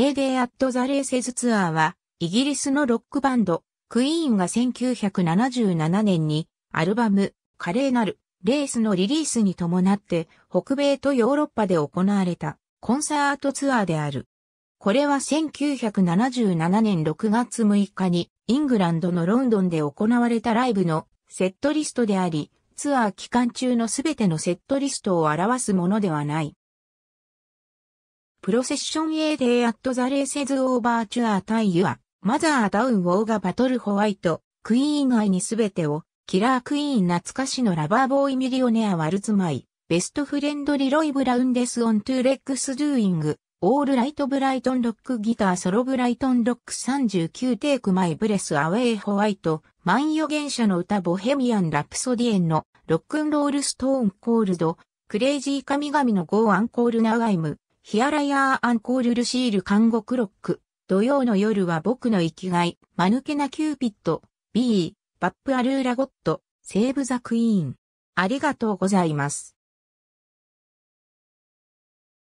A Day at the Races ツアーは、イギリスのロックバンド、クイーンが1977年に、アルバム、華麗なる、レースのリリースに伴って、北米とヨーロッパで行われた、コンサートツアーである。これは1977年6月6日に、イングランドのロンドンで行われたライブのセットリストであり、ツアー期間中のすべてのセットリストを表すものではない。プロセッション A デーアットザレーセズオーバーチュアイ・ユア、マザーダウンウォーガバトルホワイト、クイーン愛にすべてを、キラークイーン懐かしのラバーボーイミリオネアワルツマイ、ベストフレンドリロイブラウンデスオントゥレックスドゥーイング、オールライトブライトンロックギターソロブライトンロック39テイクマイブレスアウェイホワイト、万予言社の歌ボヘミアンラプソディエンのロックンロールストーンコールド、クレイジー神々のゴーアンコールナウアイム、ヒアライアーアンコールルシール看護クロック。土曜の夜は僕の生きがい。間抜けなキューピッド。B. バップアルーラゴット。セーブザクイーン。ありがとうございます。